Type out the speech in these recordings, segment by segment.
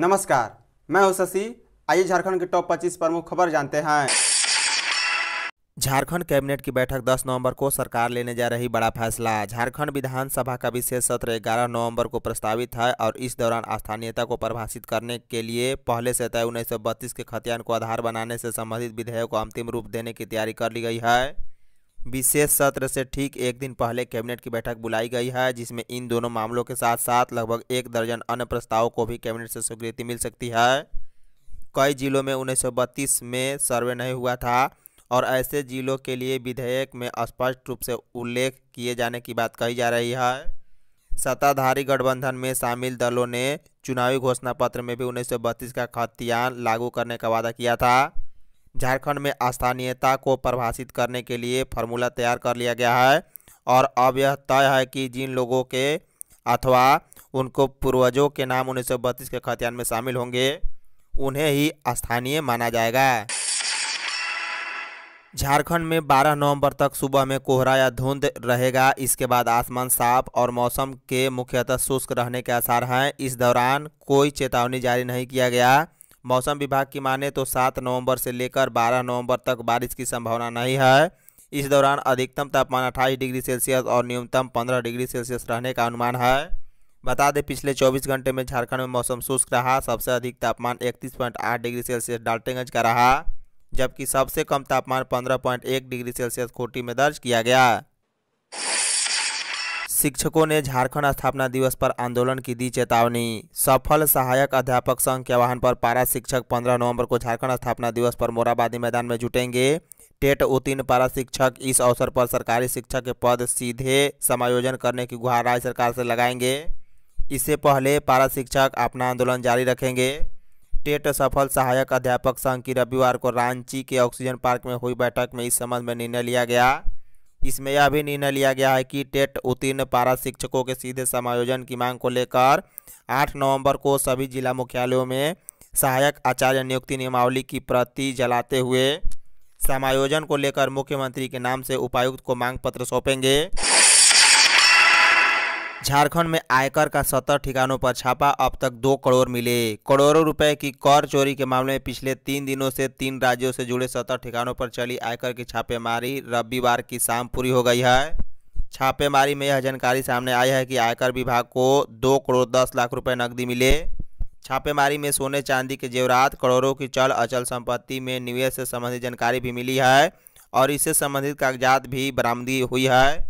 नमस्कार मैं हूं शशि आइए झारखंड के टॉप 25 प्रमुख खबर जानते हैं झारखंड कैबिनेट की बैठक 10 नवंबर को सरकार लेने जा रही बड़ा फैसला झारखंड विधानसभा का विशेष सत्र 11 नवंबर को प्रस्तावित है और इस दौरान स्थानीयता को परिभाषित करने के लिए पहले से तय उन्नीस के खतियान को आधार बनाने से संबंधित विधेयक को अंतिम रूप देने की तैयारी कर ली गई है विशेष सत्र से ठीक एक दिन पहले कैबिनेट की बैठक बुलाई गई है जिसमें इन दोनों मामलों के साथ साथ लगभग एक दर्जन अन्य प्रस्तावों को भी कैबिनेट से स्वीकृति मिल सकती है कई जिलों में उन्नीस में सर्वे नहीं हुआ था और ऐसे जिलों के लिए विधेयक में स्पष्ट रूप से उल्लेख किए जाने की बात कही जा रही है सत्ताधारी गठबंधन में शामिल दलों ने चुनावी घोषणा पत्र में भी उन्नीस का खतियान लागू करने का वादा किया था झारखंड में स्थानीयता को परिभाषित करने के लिए फार्मूला तैयार कर लिया गया है और अब यह तय है कि जिन लोगों के अथवा उनको पूर्वजों के नाम उन्नीस के खतियान में शामिल होंगे उन्हें ही स्थानीय माना जाएगा झारखंड में 12 नवंबर तक सुबह में कोहरा या धुंध रहेगा इसके बाद आसमान साफ और मौसम के मुख्यतः शुष्क रहने के आसार हैं इस दौरान कोई चेतावनी जारी नहीं किया गया मौसम विभाग की माने तो सात नवंबर से लेकर बारह नवंबर तक बारिश की संभावना नहीं है इस दौरान अधिकतम तापमान अट्ठाईस डिग्री सेल्सियस और न्यूनतम पंद्रह डिग्री सेल्सियस रहने का अनुमान है बता दें पिछले 24 घंटे में झारखंड में मौसम शुष्क रहा सबसे अधिक तापमान 31.8 डिग्री सेल्सियस डाल्टेगंज का रहा जबकि सबसे कम तापमान 15.1 डिग्री सेल्सियस खोटी में दर्ज किया गया शिक्षकों ने झारखंड स्थापना दिवस पर आंदोलन की दी चेतावनी सफल सहायक अध्यापक संघ के आह्वान पर पारा शिक्षक 15 नवंबर को झारखंड स्थापना दिवस पर मोराबादी मैदान में जुटेंगे टेट उत्तीर्ण पारा शिक्षक इस अवसर पर सरकारी शिक्षक के पद सीधे समायोजन करने की गुहार राज्य सरकार से लगाएंगे इससे पहले पारा शिक्षक अपना आंदोलन जारी रखेंगे टेट सफल सहायक अध्यापक संघ की रविवार को रांची के ऑक्सीजन पार्क में हुई बैठक में इस संबंध में निर्णय लिया गया इसमें यह भी निर्णय लिया गया है कि टेट उत्तीर्ण पारा शिक्षकों के सीधे समायोजन की मांग को लेकर 8 नवंबर को सभी जिला मुख्यालयों में सहायक आचार्य नियुक्ति नियमावली की प्रति जलाते हुए समायोजन को लेकर मुख्यमंत्री के नाम से उपायुक्त को मांग पत्र सौंपेंगे झारखंड में आयकर का सत्तर ठिकानों पर छापा अब तक दो करोड़ मिले करोड़ों रुपए की कर चोरी के मामले में पिछले तीन दिनों से तीन राज्यों से जुड़े सत्तर ठिकानों पर चली आयकर की छापेमारी रविवार की शाम पूरी हो गई है छापेमारी में यह जानकारी सामने आई है कि आयकर विभाग को दो करोड़ दस लाख रुपए नकदी मिले छापेमारी में सोने चांदी के जेवरात करोड़ों की चल अचल संपत्ति में निवेश से संबंधित जानकारी भी मिली है और इससे संबंधित कागजात भी बरामदी हुई है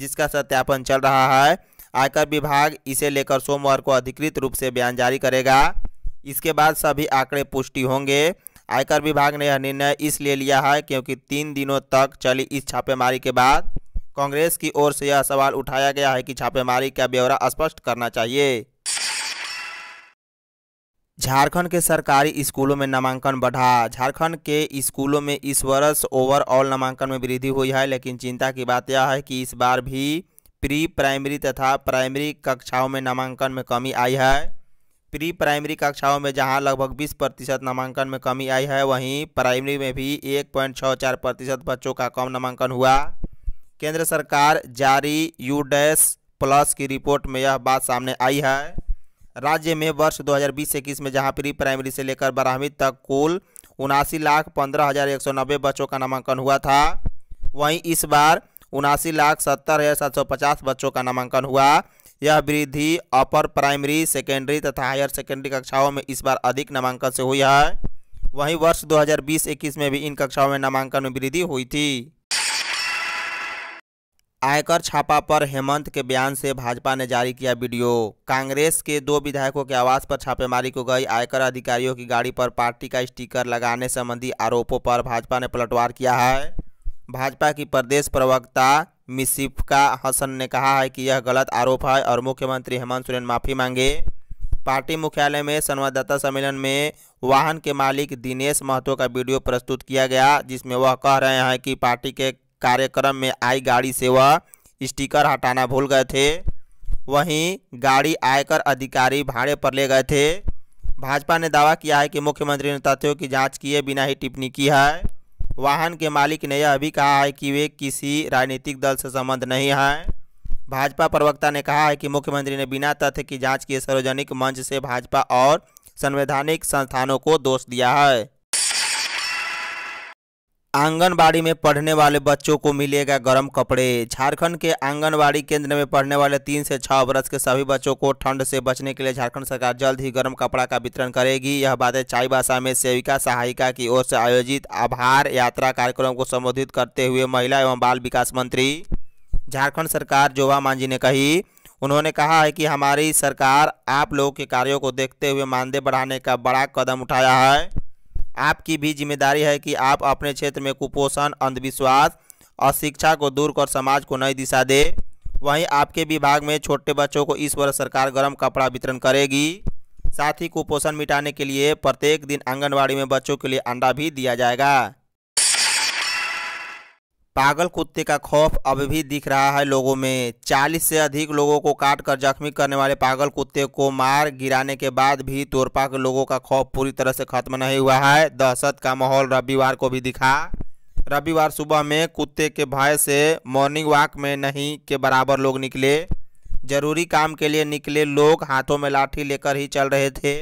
जिसका सत्यापन चल रहा है आयकर विभाग इसे लेकर सोमवार को अधिकृत रूप से बयान जारी करेगा इसके बाद सभी आंकड़े पुष्टि होंगे आयकर विभाग ने यह निर्णय इसलिए लिया है क्योंकि तीन दिनों तक चली इस छापेमारी के बाद कांग्रेस की ओर से यह सवाल उठाया गया है कि छापेमारी का ब्यौरा स्पष्ट करना चाहिए झारखंड के सरकारी स्कूलों में नामांकन बढ़ा झारखंड के स्कूलों में इस वर्ष ओवरऑल नामांकन में वृद्धि हुई है लेकिन चिंता की बात यह है कि इस बार भी प्री प्राइमरी तथा प्राइमरी कक्षाओं में नामांकन में कमी आई है प्री प्राइमरी कक्षाओं में जहां लगभग 20 प्रतिशत नामांकन में कमी आई है वहीं प्राइमरी में भी एक पॉइंट छः चार प्रतिशत बच्चों का कम नामांकन हुआ केंद्र सरकार जारी यू डैश प्लस की रिपोर्ट में यह बात सामने आई है राज्य में वर्ष 2020 हज़ार में जहां प्री प्राइमरी से लेकर बारहवीं तक कुल उनासी लाख पंद्रह हज़ार एक सौ नब्बे बच्चों का नामांकन हुआ था वहीं इस बार उनासी लाख सत्तर हज़ार सात सौ पचास बच्चों का नामांकन हुआ यह वृद्धि अपर प्राइमरी सेकेंडरी तथा हायर सेकेंडरी कक्षाओं में इस बार अधिक नामांकन से हुई है वहीं वर्ष 2020-21 में भी इन कक्षाओं में नामांकन में वृद्धि हुई थी आयकर छापा पर हेमंत के बयान से भाजपा ने जारी किया वीडियो कांग्रेस के दो विधायकों के आवास पर छापेमारी को गई आयकर अधिकारियों की गाड़ी पर पार्टी का स्टिकर लगाने संबंधी आरोपों पर भाजपा ने पलटवार किया है भाजपा की प्रदेश प्रवक्ता मिसिफका हसन ने कहा है कि यह गलत आरोप है और मुख्यमंत्री हेमंत सोरेन माफ़ी मांगे पार्टी मुख्यालय में संवाददाता सम्मेलन में वाहन के मालिक दिनेश महतो का वीडियो प्रस्तुत किया गया जिसमें वह कह रहे हैं कि पार्टी के कार्यक्रम में आई गाड़ी से वह स्टिकर हटाना भूल गए थे वहीं गाड़ी आयकर अधिकारी भाड़े पर ले गए थे भाजपा ने दावा किया है कि मुख्यमंत्री ने तथ्यों की जांच किए बिना ही टिप्पणी की है वाहन के मालिक ने यह भी कहा है कि वे किसी राजनीतिक दल से संबंध नहीं हैं भाजपा प्रवक्ता ने कहा है कि मुख्यमंत्री ने बिना तथ्य की जांच किए सार्वजनिक मंच से भाजपा और संवैधानिक संस्थानों को दोष दिया है आंगनबाड़ी में पढ़ने वाले बच्चों को मिलेगा गर्म कपड़े झारखंड के आंगनबाड़ी केंद्र में पढ़ने वाले तीन से छः वर्ष के सभी बच्चों को ठंड से बचने के लिए झारखंड सरकार जल्द ही गर्म कपड़ा का वितरण करेगी यह बातें चाई भाषा में सेविका सहायिका की ओर से आयोजित आभार यात्रा कार्यक्रम को संबोधित करते हुए महिला एवं बाल विकास मंत्री झारखंड सरकार जोबा मांझी ने कही उन्होंने कहा है कि हमारी सरकार आप लोगों के कार्यों को देखते हुए मानदेय बढ़ाने का बड़ा कदम उठाया है आपकी भी जिम्मेदारी है कि आप अपने क्षेत्र में कुपोषण अंधविश्वास और शिक्षा को दूर कर समाज को नई दिशा दे वहीं आपके विभाग में छोटे बच्चों को इस वर्ष सरकार गर्म कपड़ा वितरण करेगी साथ ही कुपोषण मिटाने के लिए प्रत्येक दिन आंगनबाड़ी में बच्चों के लिए अंडा भी दिया जाएगा पागल कुत्ते का खौफ अब भी दिख रहा है लोगों में 40 से अधिक लोगों को काट कर जख्मी करने वाले पागल कुत्ते को मार गिराने के बाद भी तोरपा के लोगों का खौफ पूरी तरह से खत्म नहीं हुआ है दहशत का माहौल रविवार को भी दिखा रविवार सुबह में कुत्ते के भय से मॉर्निंग वॉक में नहीं के बराबर लोग निकले जरूरी काम के लिए निकले लोग हाथों में लाठी लेकर ही चल रहे थे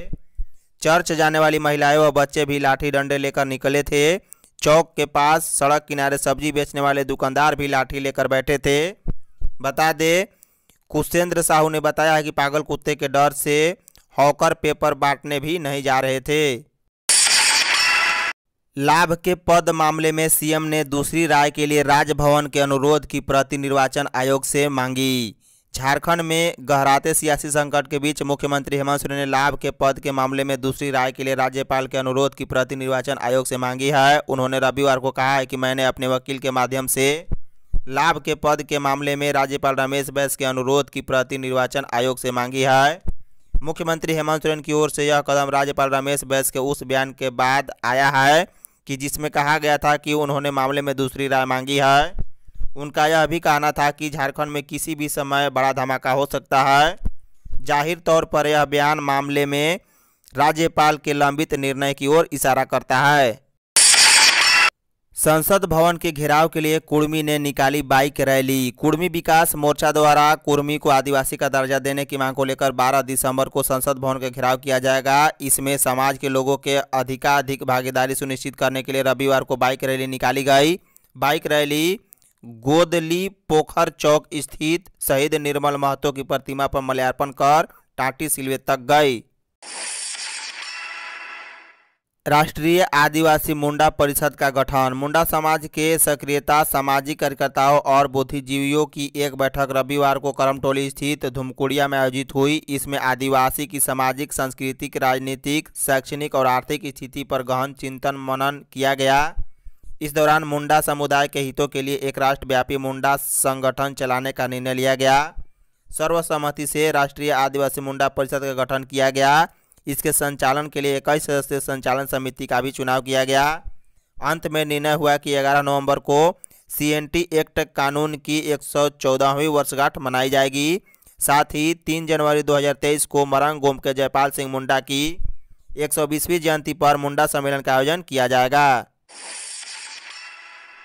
चर्च जाने वाली महिलाएं व बच्चे भी लाठी डंडे लेकर निकले थे चौक के पास सड़क किनारे सब्जी बेचने वाले दुकानदार भी लाठी लेकर बैठे थे बता दे कुशेंद्र साहू ने बताया है कि पागल कुत्ते के डर से हॉकर पेपर बांटने भी नहीं जा रहे थे लाभ के पद मामले में सीएम ने दूसरी राय के लिए राजभवन के अनुरोध की प्रति निर्वाचन आयोग से मांगी झारखंड में गहराते सियासी संकट के बीच मुख्यमंत्री हेमंत सोरेन ने लाभ के पद के मामले में दूसरी राय के लिए राज्यपाल के अनुरोध की प्रति निर्वाचन आयोग से मांगी है उन्होंने रविवार को कहा है कि मैंने अपने वकील के माध्यम से लाभ के पद के मामले में राज्यपाल रमेश बैस के अनुरोध की प्रति निर्वाचन आयोग से मांगी है मुख्यमंत्री हेमंत सोरेन की ओर से यह कदम राज्यपाल रमेश बैस के उस बयान के बाद आया है कि जिसमें कहा गया था कि उन्होंने मामले में दूसरी राय मांगी है उनका यह भी कहना था कि झारखंड में किसी भी समय बड़ा धमाका हो सकता है जाहिर तौर पर यह बयान मामले में राज्यपाल के लंबित निर्णय की ओर इशारा करता है संसद भवन के घेराव के लिए कुर्मी ने निकाली बाइक रैली कुर्मी विकास मोर्चा द्वारा कुर्मी को आदिवासी का दर्जा देने की मांग को लेकर 12 दिसंबर को संसद भवन का घेराव किया जाएगा इसमें समाज के लोगों के अधिकाधिक भागीदारी सुनिश्चित करने के लिए रविवार को बाइक रैली निकाली गई बाइक रैली गोदली पोखर चौक स्थित शहीद निर्मल महतो की प्रतिमा पर मल्यार्पण कर टाटी सिलवे तक गई राष्ट्रीय आदिवासी मुंडा परिषद का गठन मुंडा समाज के सक्रियता सामाजिक कार्यकर्ताओं और बुद्धिजीवियों की एक बैठक रविवार को करमटोली स्थित धुमकुड़िया में आयोजित हुई इसमें आदिवासी की सामाजिक सांस्कृतिक राजनीतिक शैक्षणिक और आर्थिक स्थिति पर गहन चिंतन मनन किया गया इस दौरान मुंडा समुदाय के हितों के लिए एक राष्ट्रव्यापी मुंडा संगठन चलाने का निर्णय लिया गया सर्वसम्मति से राष्ट्रीय आदिवासी मुंडा परिषद का गठन किया गया इसके संचालन के लिए इक्कीस सदस्यीय संचालन समिति का भी चुनाव किया गया अंत में निर्णय हुआ कि 11 नवंबर को सीएनटी एक्ट कानून की एक सौ चौदहवीं वर्षगांठ मनाई जाएगी साथ ही 3 जनवरी 2023 को मरंग गोम के जयपाल सिंह मुंडा की 120वीं जयंती पर मुंडा सम्मेलन का आयोजन किया जाएगा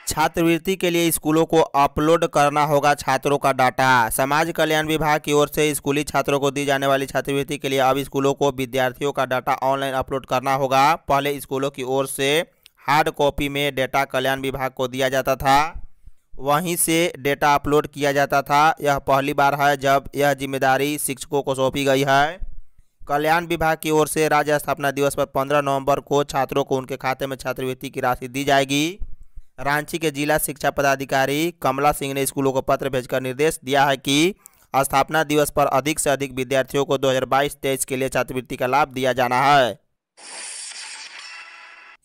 छात्रवृत्ति के लिए स्कूलों को अपलोड करना होगा छात्रों का डाटा समाज कल्याण विभाग की ओर से स्कूली छात्रों को दी जाने वाली छात्रवृत्ति के लिए अब स्कूलों को विद्यार्थियों का डाटा ऑनलाइन अपलोड करना होगा पहले स्कूलों की ओर से हार्ड कॉपी में डेटा कल्याण विभाग को दिया जाता था वहीं से डेटा अपलोड किया जाता था यह पहली बार है जब यह जिम्मेदारी शिक्षकों को सौंपी गई है कल्याण विभाग की ओर से राज्य स्थापना दिवस पर 15 नवंबर को छात्रों को उनके खाते में छात्रवृत्ति की राशि दी जाएगी रांची के जिला शिक्षा पदाधिकारी कमला सिंह ने स्कूलों को पत्र भेजकर निर्देश दिया है कि स्थापना दिवस पर अधिक से अधिक विद्यार्थियों को 2022-23 के लिए छात्रवृत्ति का लाभ दिया जाना है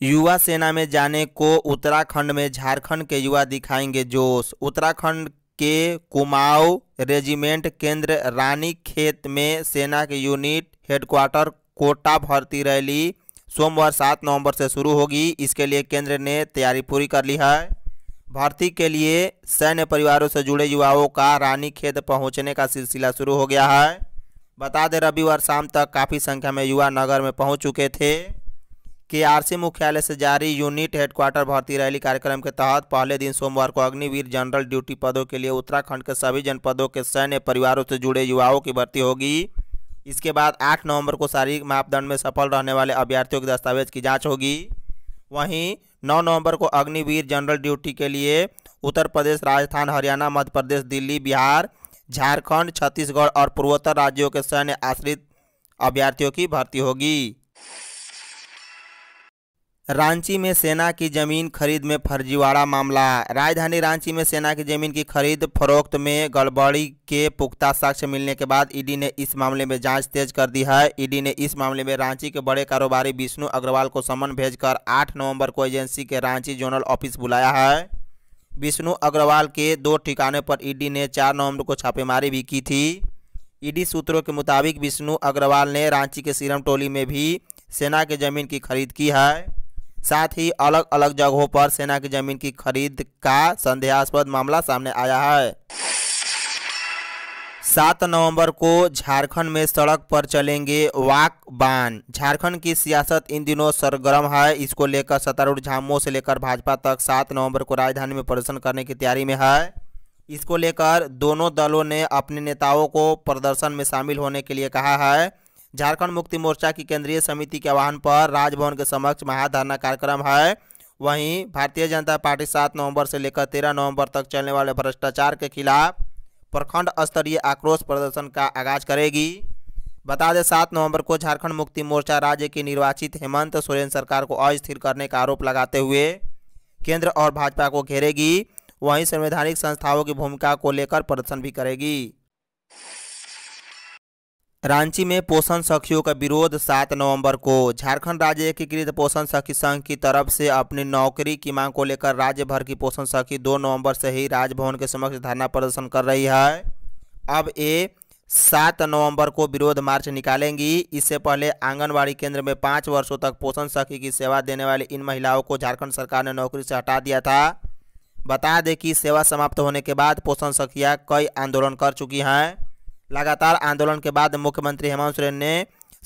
युवा सेना में जाने को उत्तराखंड में झारखंड के युवा दिखाएंगे जोश उत्तराखंड के कुमाऊ रेजिमेंट केंद्र रानी खेत में सेना के यूनिट हेडक्वार्टर कोटा भर्ती रैली सोमवार सात नवंबर से शुरू होगी इसके लिए केंद्र ने तैयारी पूरी कर ली है भर्ती के लिए सैन्य परिवारों से जुड़े युवाओं का रानी खेत पहुँचने का सिलसिला शुरू हो गया है बता दें रविवार शाम तक काफ़ी संख्या में युवा नगर में पहुँच चुके थे केआरसी मुख्यालय से जारी यूनिट हेडक्वार्टर भर्ती रैली कार्यक्रम के तहत पहले दिन सोमवार को अग्निवीर जनरल ड्यूटी पदों के लिए उत्तराखंड के सभी जनपदों के सैन्य परिवारों से जुड़े युवाओं की भर्ती होगी इसके बाद आठ नवंबर को शारीरिक मापदंड में सफल रहने वाले अभ्यर्थियों के दस्तावेज की जाँच होगी वहीं नौ नवंबर को अग्निवीर जनरल ड्यूटी के लिए उत्तर प्रदेश राजस्थान हरियाणा मध्य प्रदेश दिल्ली बिहार झारखंड छत्तीसगढ़ और पूर्वोत्तर राज्यों के सैन्य आश्रित अभ्यर्थियों की भर्ती होगी रांची में सेना की जमीन खरीद में फर्जीवाड़ा मामला राजधानी रांची में सेना की जमीन की खरीद फरोख्त में गड़बड़ी के पुख्ता साक्ष्य मिलने के बाद ईडी ने इस मामले में जांच तेज कर दी है ईडी ने इस मामले में रांची के बड़े कारोबारी विष्णु अग्रवाल को समन भेजकर 8 नवंबर को एजेंसी के रांची जोनल ऑफिस बुलाया है विष्णु अग्रवाल के दो ठिकानों पर ईडी ने चार नवम्बर को छापेमारी भी की थी ईडी सूत्रों के मुताबिक विष्णु अग्रवाल ने रांची के सीरम टोली में भी सेना के जमीन की खरीद की है साथ ही अलग अलग जगहों पर सेना की जमीन की खरीद का संदेहास्पद मामला सामने आया है सात नवंबर को झारखंड में सड़क पर चलेंगे वाक बान झारखंड की सियासत इन दिनों सरगर्म है इसको लेकर सत्तारूढ़ झामो से लेकर भाजपा तक सात नवंबर को राजधानी में प्रदर्शन करने की तैयारी में है इसको लेकर दोनों दलों ने अपने नेताओं को प्रदर्शन में शामिल होने के लिए कहा है झारखंड मुक्ति मोर्चा की केंद्रीय समिति के आह्वान पर राजभवन के समक्ष महाधरना कार्यक्रम है वहीं भारतीय जनता पार्टी सात नवंबर से लेकर तेरह नवंबर तक चलने वाले भ्रष्टाचार के खिलाफ प्रखंड स्तरीय आक्रोश प्रदर्शन का आगाज करेगी बता दें सात नवंबर को झारखंड मुक्ति मोर्चा राज्य की निर्वाचित हेमंत सोरेन सरकार को अस्थिर करने का आरोप लगाते हुए केंद्र और भाजपा को घेरेगी वहीं संवैधानिक संस्थाओं की भूमिका को लेकर प्रदर्शन भी करेगी रांची में पोषण सखियों का विरोध 7 नवंबर को झारखंड राज्य एकीकृत पोषण सखी संघ की तरफ से अपनी नौकरी की मांग को लेकर राज्य भर की पोषण सखी 2 नवंबर से ही राजभवन के समक्ष धरना प्रदर्शन कर रही है अब ये 7 नवंबर को विरोध मार्च निकालेंगी इससे पहले आंगनबाड़ी केंद्र में पाँच वर्षों तक पोषण सखी की सेवा देने वाली इन महिलाओं को झारखंड सरकार ने नौकरी से हटा दिया था बता दें कि सेवा समाप्त होने के बाद पोषण सखियाँ कई आंदोलन कर चुकी हैं लगातार आंदोलन के बाद मुख्यमंत्री हेमंत सोरेन ने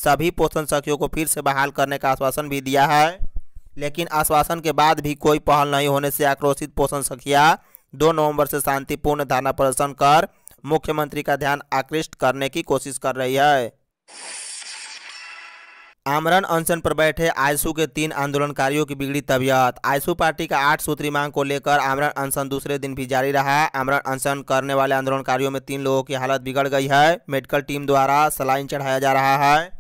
सभी पोषण सखियों को फिर से बहाल करने का आश्वासन भी दिया है लेकिन आश्वासन के बाद भी कोई पहल नहीं होने से आक्रोशित पोषण सखिया दो नवंबर से शांतिपूर्ण धरना प्रदर्शन कर मुख्यमंत्री का ध्यान आकृष्ट करने की कोशिश कर रही है आमरण अनशन पर बैठे आयसू के तीन आंदोलनकारियों की बिगड़ी तबीयत आयसू पार्टी का आठ सूत्री मांग को लेकर आमरण अनशन दूसरे दिन भी जारी रहा आमरण अनशन करने वाले आंदोलनकारियों में तीन लोगों की हालत बिगड़ गई है मेडिकल टीम द्वारा सलाइन चढ़ाया जा रहा है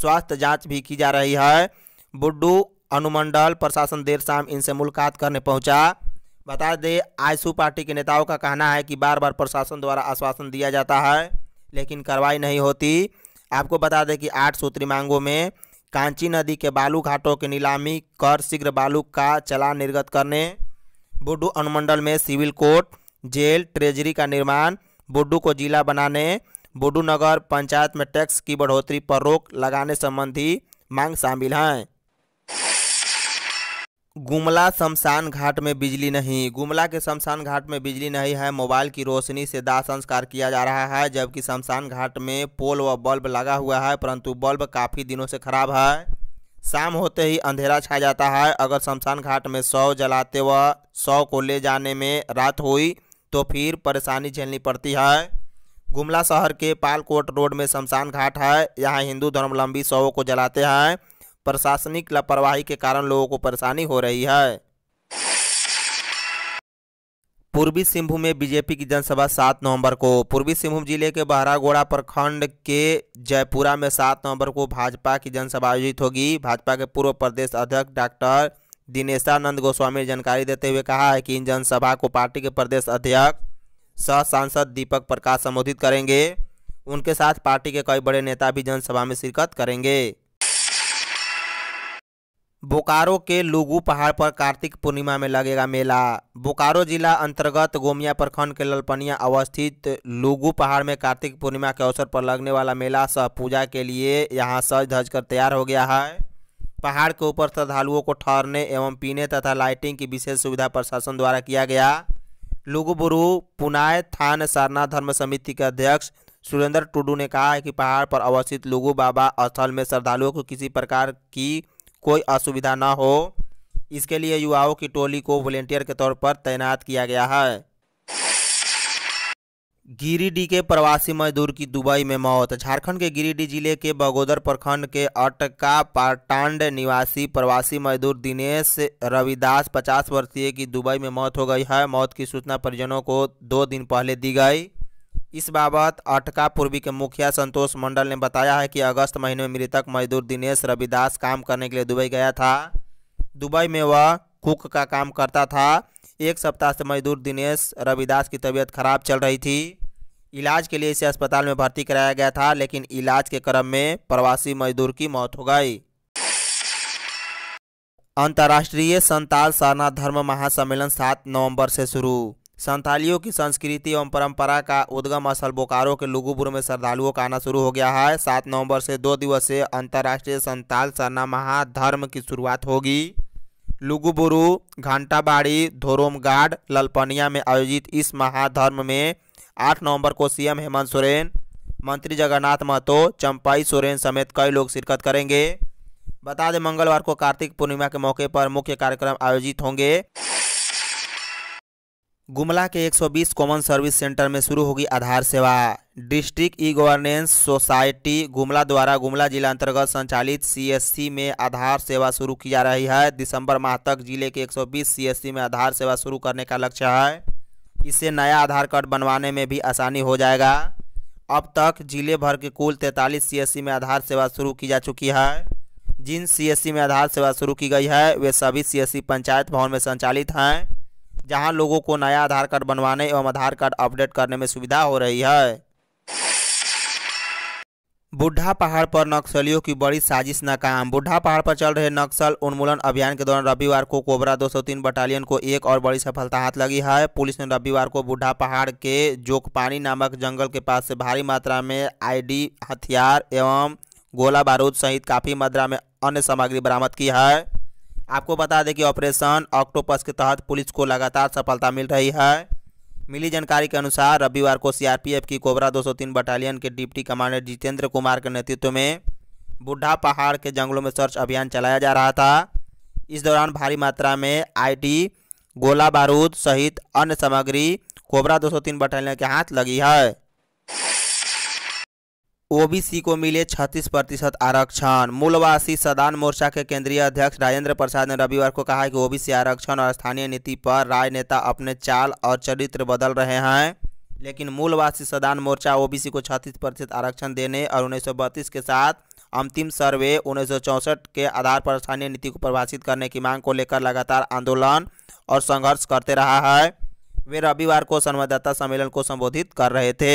स्वास्थ्य जाँच भी की जा रही है बुड्डू अनुमंडल प्रशासन देर शाम इनसे मुलाकात करने पहुँचा बता दें आयसू पार्टी के नेताओं का कहना है कि बार बार प्रशासन द्वारा आश्वासन दिया जाता है लेकिन कार्रवाई नहीं होती आपको बता दें कि आठ सूत्री मांगों में कांची नदी के बालू घाटों की नीलामी कर शीघ्र बालू का चलान निर्गत करने बुड्डू अनुमंडल में सिविल कोर्ट जेल ट्रेजरी का निर्माण बुड्डू को जिला बनाने बुड्डू नगर पंचायत में टैक्स की बढ़ोतरी पर रोक लगाने संबंधी मांग शामिल हैं गुमला शमशान घाट में बिजली नहीं गुमला के शमशान घाट में बिजली नहीं है मोबाइल की रोशनी से दाह संस्कार किया जा रहा है जबकि शमशान घाट में पोल व बल्ब लगा हुआ है परंतु बल्ब काफ़ी दिनों से खराब है शाम होते ही अंधेरा छा जाता है अगर शमशान घाट में सौ जलाते व सौ को ले जाने में रात हुई तो फिर परेशानी झेलनी पड़ती है गुमला शहर के पालकोट रोड में शमशान घाट है यहाँ हिंदू धर्मलंबी सौ को जलाते हैं प्रशासनिक लापरवाही के कारण लोगों को परेशानी हो रही है पूर्वी सिंहभूम में बीजेपी की जनसभा 7 नवंबर को पूर्वी सिंहभूम जिले के बहरागोड़ा प्रखंड के जयपुरा में 7 नवंबर को भाजपा की जनसभा आयोजित होगी भाजपा के पूर्व प्रदेश अध्यक्ष डॉक्टर दिनेशानंद गोस्वामी ने जानकारी देते हुए कहा है कि इन जनसभा को पार्टी के प्रदेश अध्यक्ष सह सांसद दीपक प्रकाश संबोधित करेंगे उनके साथ पार्टी के कई बड़े नेता भी जनसभा में शिरकत करेंगे बोकारो के लुगु पहाड़ पर कार्तिक पूर्णिमा में लगेगा मेला बोकारो जिला अंतर्गत गोमिया प्रखंड के ललपनिया अवस्थित लुगु पहाड़ में कार्तिक पूर्णिमा के अवसर पर लगने वाला मेला सह पूजा के लिए यहां सज धज कर तैयार हो गया है पहाड़ के ऊपर श्रद्धालुओं को ठहरने एवं पीने तथा लाइटिंग की विशेष सुविधा प्रशासन द्वारा किया गया लुगुबुरु पुनाय थान सारनाथ धर्म समिति के अध्यक्ष सुरेंद्र टुडू ने कहा है कि पहाड़ पर अवस्थित लुगु बाबा स्थल में श्रद्धालुओं को किसी प्रकार की कोई असुविधा न हो इसके लिए युवाओं की टोली को वॉलेंटियर के तौर पर तैनात किया गया है गिरिडीह के प्रवासी मजदूर की दुबई में मौत झारखंड के गिरिडीह जिले के बगोदर प्रखंड के अटका पाटांड निवासी प्रवासी मजदूर दिनेश रविदास 50 वर्षीय की दुबई में मौत हो गई है मौत की सूचना परिजनों को दो दिन पहले दी गई इस बाबत अटका पूर्वी के मुखिया संतोष मंडल ने बताया है कि अगस्त महीने में मृतक मजदूर दिनेश रविदास काम करने के लिए दुबई गया था दुबई में वह कुक का काम करता था एक सप्ताह से मजदूर दिनेश रविदास की तबीयत खराब चल रही थी इलाज के लिए इसे अस्पताल में भर्ती कराया गया था लेकिन इलाज के क्रम में प्रवासी मजदूर की मौत हो गई अंतर्राष्ट्रीय संताल सरना धर्म महासम्मेलन सात नवंबर से शुरू संथालियों की संस्कृति एवं परंपरा का उद्गम स्थल बोकारो के लुगुपुर में श्रद्धालुओं का आना शुरू हो गया है सात नवंबर से दो दिवसीय अंतर्राष्ट्रीय संताल सरना महाधर्म की शुरुआत होगी लुगुबुरु घंटाबाड़ी धोरोमगाड ललपनिया में आयोजित इस महाधर्म में आठ नवंबर को सीएम हेमंत सोरेन मंत्री जगन्नाथ महतो चंपाई सोरेन समेत कई लोग शिरकत करेंगे बता दें मंगलवार को कार्तिक पूर्णिमा के मौके पर मुख्य कार्यक्रम आयोजित होंगे गुमला के 120 कॉमन सर्विस सेंटर में शुरू होगी आधार सेवा district e governance society Gumla द्वारा गुमला जिला अंतर्गत संचालित सीएससी में आधार सेवा शुरू की जा रही है दिसंबर माह तक जिले के 120 सीएससी में आधार सेवा शुरू करने का लक्ष्य है इससे नया आधार कार्ड बनवाने में भी आसानी हो जाएगा अब तक जिले भर के कुल तैंतालीस सी में आधार सेवा शुरू की जा चुकी है जिन सी में आधार सेवा शुरू की गई है वे सभी सी पंचायत भवन में संचालित हैं जहां लोगों को नया आधार कार्ड बनवाने एवं आधार कार्ड अपडेट करने में सुविधा हो रही है बुढ़ा पहाड़ पर नक्सलियों की बड़ी साजिश नाकाम बुढ़ा पहाड़ पर चल रहे नक्सल उन्मूलन अभियान के दौरान रविवार को कोबरा 203 बटालियन को एक और बड़ी सफलता हाथ लगी है पुलिस ने रविवार को बुढ़ा पहाड़ के जोकपानी नामक जंगल के पास से भारी मात्रा में आईडी हथियार एवं गोला बारूद सहित काफ़ी मात्रा में अन्य सामग्री बरामद की है आपको बता दें कि ऑपरेशन ऑक्टोपस के तहत पुलिस को लगातार सफलता मिल रही है मिली जानकारी के अनुसार रविवार को सीआरपीएफ की कोबरा 203 बटालियन के डिप्टी कमांडर जितेंद्र कुमार के नेतृत्व में बुढ़ा पहाड़ के जंगलों में सर्च अभियान चलाया जा रहा था इस दौरान भारी मात्रा में आईडी गोला बारूद सहित अन्य सामग्री कोबरा 203 बटालियन के हाथ लगी है ओबीसी को मिले 36 प्रतिशत आरक्षण मूलवासी सदान मोर्चा के केंद्रीय अध्यक्ष राजेंद्र प्रसाद ने रविवार को कहा कि ओबीसी आरक्षण और स्थानीय नीति पर राजनेता अपने चाल और चरित्र बदल रहे हैं लेकिन मूलवासी सदान मोर्चा ओबीसी को 36 प्रतिशत आरक्षण देने और उन्नीस के साथ अंतिम सर्वे उन्नीस के आधार पर स्थानीय नीति को प्रभाषित करने की मांग को लेकर लगातार आंदोलन और संघर्ष करते रहा है वे रविवार को संवाददाता सम्मेलन को संबोधित कर रहे थे